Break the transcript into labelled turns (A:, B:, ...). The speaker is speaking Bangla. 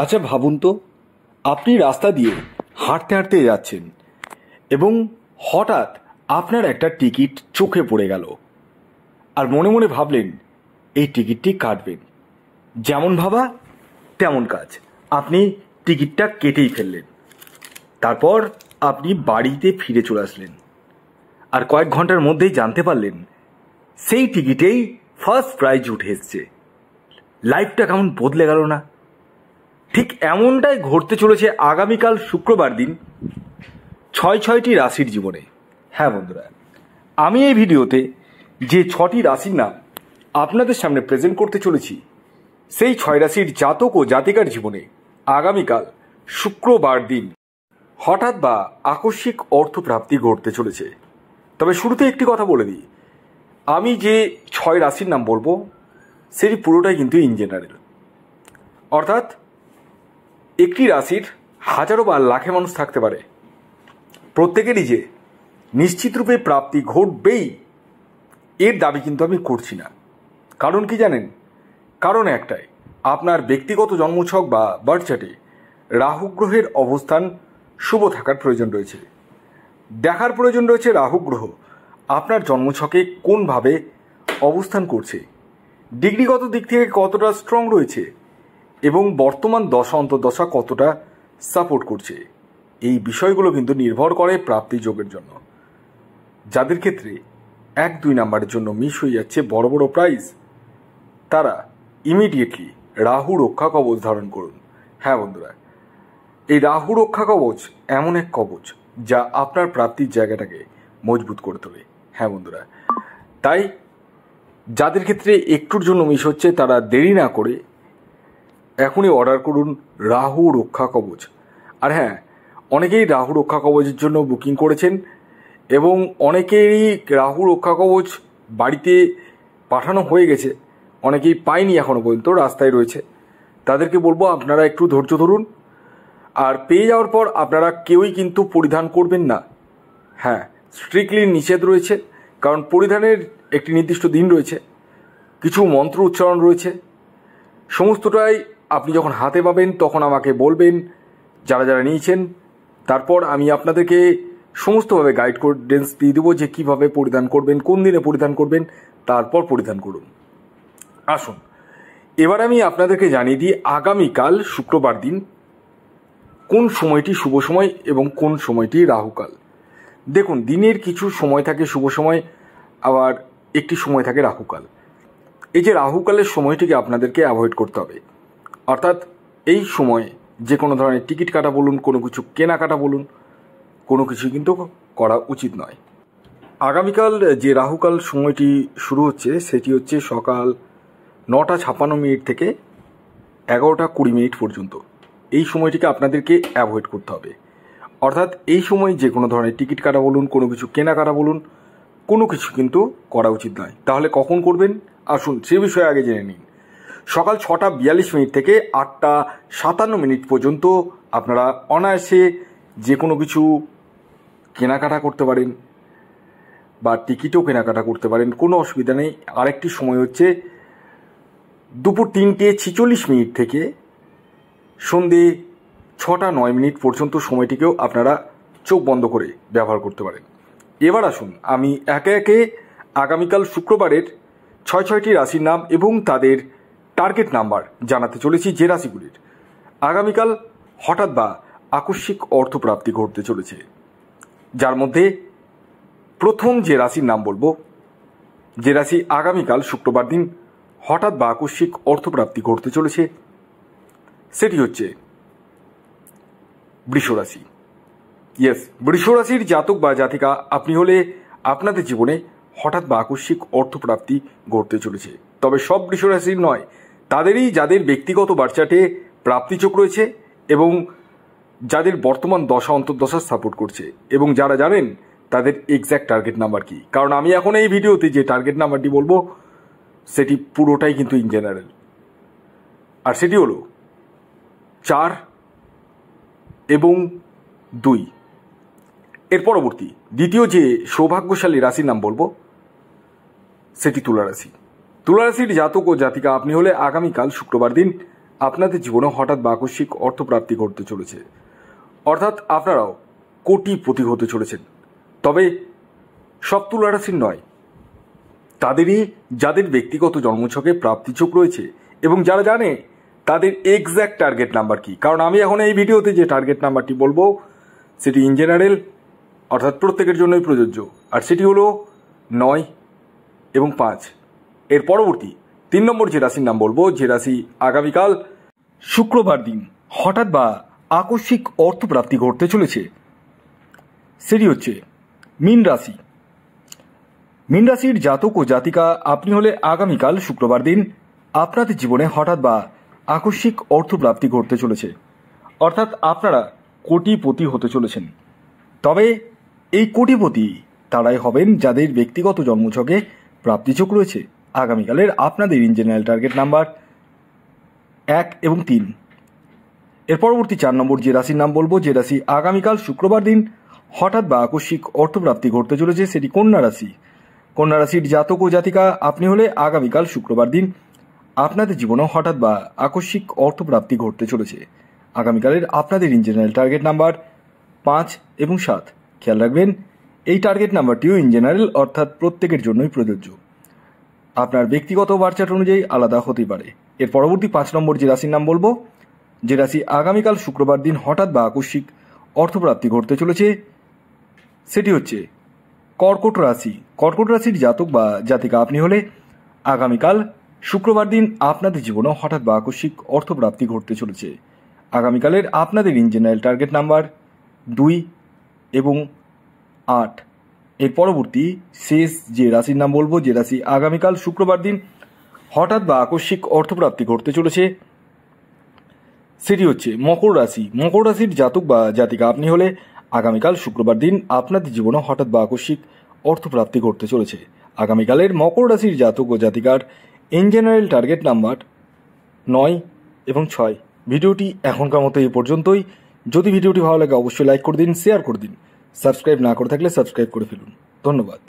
A: আচ্ছা ভাবুন তো আপনি রাস্তা দিয়ে হাঁটতে হাঁটতে যাচ্ছেন এবং হঠাৎ আপনার একটা টিকিট চোখে পড়ে গেল আর মনে মনে ভাবলেন এই টিকিটটি কাটবেন যেমন ভাবা তেমন কাজ আপনি টিকিটটা কেটেই ফেললেন তারপর আপনি বাড়িতে ফিরে চলে আসলেন আর কয়েক ঘন্টার মধ্যেই জানতে পারলেন সেই টিকিটেই ফার্স্ট প্রাইজ উঠে এসছে লাইফটা কেমন বদলে গেল না ঠিক এমনটাই ঘটতে চলেছে আগামীকাল শুক্রবার দিন ছয় ছয়টি রাশির জীবনে হ্যাঁ বন্ধুরা আমি এই ভিডিওতে যে ছটি রাশির নাম আপনাদের সামনে প্রেজেন্ট করতে চলেছি সেই ছয় রাশির জাতক ও জাতিকার জীবনে আগামীকাল শুক্রবার দিন হঠাৎ বা আকস্মিক অর্থপ্রাপ্তি ঘটতে চলেছে তবে শুরুতে একটি কথা বলে দিই আমি যে ছয় রাশির নাম বলবো সেটি পুরোটাই কিন্তু ইঞ্জিনিয়ারের অর্থাৎ একটি রাশির হাজারো বা লাখে মানুষ থাকতে পারে প্রত্যেকেরই যে নিশ্চিতরূপে প্রাপ্তি ঘটবেই এর দাবি কিন্তু আমি করছি না কারণ কি জানেন কারণ একটাই আপনার ব্যক্তিগত জন্মছক বা বার্থ রাহুগ্রহের রাহু গ্রহের অবস্থান শুভ থাকার প্রয়োজন রয়েছে দেখার প্রয়োজন রয়েছে রাহু গ্রহ আপনার জন্মছকে কোনভাবে অবস্থান করছে ডিগ্রিগত দিক থেকে কতটা স্ট্রং রয়েছে এবং বর্তমান দশা অন্তর্দশা কতটা সাপোর্ট করছে এই বিষয়গুলো কিন্তু নির্ভর করে প্রাপ্তি যোগের জন্য যাদের ক্ষেত্রে এক দুই নাম্বারের জন্য মিস হয়ে যাচ্ছে বড় বড় প্রাইজ তারা ইমিডিয়েটলি রাহু রক্ষা কবচ ধারণ করুন হ্যাঁ বন্ধুরা এই রাহু রক্ষা কবচ এমন এক কবচ যা আপনার প্রাপ্তির জায়গাটাকে মজবুত করে তোলে হ্যাঁ বন্ধুরা তাই যাদের ক্ষেত্রে একটুর জন্য মিস হচ্ছে তারা দেরি না করে এখনই অর্ডার করুন রাহু রক্ষা কবচ আর হ্যাঁ অনেকেই রাহু রক্ষা কবচের জন্য বুকিং করেছেন এবং অনেকেরই রাহু রক্ষা কবচ বাড়িতে পাঠানো হয়ে গেছে অনেকেই পায়নি এখনও পর্যন্ত রাস্তায় রয়েছে তাদেরকে বলবো আপনারা একটু ধৈর্য ধরুন আর পেয়ে যাওয়ার পর আপনারা কেউই কিন্তু পরিধান করবেন না হ্যাঁ স্ট্রিক্টলি নিষেধ রয়েছে কারণ পরিধানের একটি নির্দিষ্ট দিন রয়েছে কিছু মন্ত্র উচ্চারণ রয়েছে সমস্তটাই আপনি যখন হাতে পাবেন তখন আমাকে বলবেন যারা যারা নিয়েছেন তারপর আমি আপনাদেরকে সমস্তভাবে গাইড গাইডেন্স দিয়ে দেবো যে কীভাবে পরিধান করবেন কোন দিনে পরিধান করবেন তারপর পরিধান করুন আসুন এবার আমি আপনাদেরকে জানিয়ে দিই আগামীকাল শুক্রবার দিন কোন সময়টি শুভ সময় এবং কোন সময়টি রাহুকাল দেখুন দিনের কিছু সময় থাকে শুভ সময় আবার একটি সময় থাকে রাহুকাল এই যে রাহুকালের সময়টিকে আপনাদেরকে অ্যাভয়েড করতে হবে অর্থাৎ এই সময়ে যে কোনো ধরনের টিকিট কাটা বলুন কোনো কিছু কেনাকাটা বলুন কোনো কিছু কিন্তু করা উচিত নয় আগামীকাল যে রাহুকাল সময়টি শুরু হচ্ছে সেটি হচ্ছে সকাল নটা ছাপ্পান্ন মিনিট থেকে এগারোটা কুড়ি মিনিট পর্যন্ত এই সময়টিকে আপনাদেরকে অ্যাভয়েড করতে হবে অর্থাৎ এই সময় যে কোনো ধরনের টিকিট কাটা বলুন কোনো কিছু কেনাকাটা বলুন কোনো কিছু কিন্তু করা উচিত নয় তাহলে কখন করবেন আসুন সে বিষয়ে আগে জেনে নিন সকাল ছটা বিয়াল্লিশ মিনিট থেকে আটটা সাতান্ন মিনিট পর্যন্ত আপনারা অনায়াসে যে কোনো কিছু কেনাকাটা করতে পারেন বা টিকিটও কেনাকাটা করতে পারেন কোনো অসুবিধা নেই আরেকটি সময় হচ্ছে দুপুর তিনটে ছিচল্লিশ মিনিট থেকে সন্ধে ছটা নয় মিনিট পর্যন্ত সময়টিকেও আপনারা চোখ বন্ধ করে ব্যবহার করতে পারেন এবার আসুন আমি একে একে আগামীকাল শুক্রবারের ছয় ছয়টি রাশির নাম এবং তাদের টার্গেট নাম্বার জানাতে চলেছি যে রাশিগুলির আগামীকাল হঠাৎ বা আকস্মিক অর্থপ্রাপ্তি ঘটতে চলেছে যার মধ্যে প্রথম যে রাশির নাম বলব যে রাশি আগামীকাল শুক্রবার দিন হঠাৎ বা আকস্মিক অর্থপ্রাপ্তি ঘটতে চলেছে সেটি হচ্ছে বৃষরাশি ইয়েস বৃষরাশির জাতক বা জাতিকা আপনি হলে আপনাদের জীবনে হঠাৎ বা আকস্মিক অর্থপ্রাপ্তি ঘটতে চলেছে তবে সব বৃষরাশির নয় তাদেরই যাদের ব্যক্তিগত বার্চাটে চোখ রয়েছে এবং যাদের বর্তমান দশা অন্তর্দশা সাপোর্ট করছে এবং যারা জানেন তাদের এক্স্যাক্ট টার্গেট নাম্বার কি কারণ আমি এখন এই ভিডিওতে যে টার্গেট নাম্বারটি বলবো সেটি পুরোটাই কিন্তু ইন জেনারেল আর সেটি হলো চার এবং দুই এর পরবর্তী দ্বিতীয় যে সৌভাগ্যশালী রাশির নাম বলবো সেটি তুলা রাশি তুলারাশির জাতক ও জাতিকা আপনি হলে আগামীকাল শুক্রবার দিন আপনাদের জীবনে হঠাৎ বা অর্থপ্রাপ্তি ঘটতে চলেছে অর্থাৎ আপনারাও কোটিপতি হতে চলেছেন তবে সব তুলারাশির নয় তাদেরই যাদের ব্যক্তিগত জন্মছকে প্রাপ্তি চোখ রয়েছে এবং যারা জানে তাদের এক্স্যাক্ট টার্গেট নাম্বার কি কারণ আমি এখন এই ভিডিওতে যে টার্গেট নাম্বারটি বলবো সেটি ইন জেনারেল অর্থাৎ প্রত্যেকের জন্যই প্রযোজ্য আর সেটি হলো নয় এবং পাঁচ এর পরবর্তী তিন নম্বর যে রাশির নাম বলবো যে রাশি আগামীকাল শুক্রবার দিন হঠাৎ বা আকস্মিক অর্থপ্রাপ্তি ঘটতে চলেছে সেটি হচ্ছে মিন রাশি মিন রাশির জাতক ও জাতিকা আপনি হলে আগামীকাল শুক্রবার দিন আপনাদের জীবনে হঠাৎ বা আকস্মিক অর্থপ্রাপ্তি ঘটতে চলেছে অর্থাৎ আপনারা কোটিপতি হতে চলেছেন তবে এই কোটিপতি তারাই হবেন যাদের ব্যক্তিগত জন্মছকে প্রাপ্তিচোখ রয়েছে আগামীকালের আপনাদের ইঞ্জিনিয়াল টার্গেট নাম্বার এক এবং তিন এর পরবর্তী চার নম্বর যে রাশির নাম বলবো যে রাশি আগামীকাল শুক্রবার দিন হঠাৎ বা আকস্মিক অর্থপ্রাপ্তি ঘটতে চলেছে সেটি কন্যা রাশি কন্যা রাশির জাতক ও জাতিকা আপনি হলে আগামীকাল শুক্রবার দিন আপনাদের জীবনে হঠাৎ বা আকস্মিক অর্থপ্রাপ্তি ঘটতে চলেছে আগামীকালের আপনাদের ইঞ্জিনিয়াল টার্গেট নাম্বার পাঁচ এবং সাত খেয়াল রাখবেন এই টার্গেট নাম্বারটিও ইন জেনারেল অর্থাৎ প্রত্যেকের জন্যই প্রযোজ্য আপনার ব্যক্তিগত বার্চাট অনুযায়ী আলাদা হতে পারে এর পরবর্তী পাঁচ নম্বর যে রাশির নাম বলবো যে রাশি আগামীকাল শুক্রবার দিন হঠাৎ বা আকস্মিক অর্থপ্রাপ্তি ঘটতে চলেছে সেটি হচ্ছে কর্কট রাশি কর্কট রাশির জাতক বা জাতিকা আপনি হলে আগামীকাল শুক্রবার দিন আপনাদের জীবনে হঠাৎ বা আকস্মিক অর্থপ্রাপ্তি ঘটতে চলেছে আগামীকালের আপনাদের ইঞ্জিনিয়ার টার্গেট নাম্বার দুই এবং আট এর পরবর্তী শেষ যে রাশির নাম বলবো যে রাশি আগামীকাল শুক্রবার দিন হঠাৎ বা আকস্মিক অর্থপ্রাপ্তি ঘটতে চলেছে সেটি হচ্ছে মকর রাশি মকর রাশির জাতক বা জাতিকা আপনি হলে আগামীকাল শুক্রবার দিন আপনাদের জীবনে হঠাৎ বা আকস্মিক অর্থপ্রাপ্তি ঘটতে চলেছে আগামীকালের মকর রাশির জাতক ও জাতিকার ইন জেনারেল টার্গেট নাম্বার নয় এবং ছয় ভিডিওটি এখনকার মতো এই পর্যন্তই যদি ভিডিওটি ভালো লাগে অবশ্যই লাইক করে দিন শেয়ার করে দিন সাবস্ক্রাইব না করে থাকলে সাবস্ক্রাইব করে ফেলুন ধন্যবাদ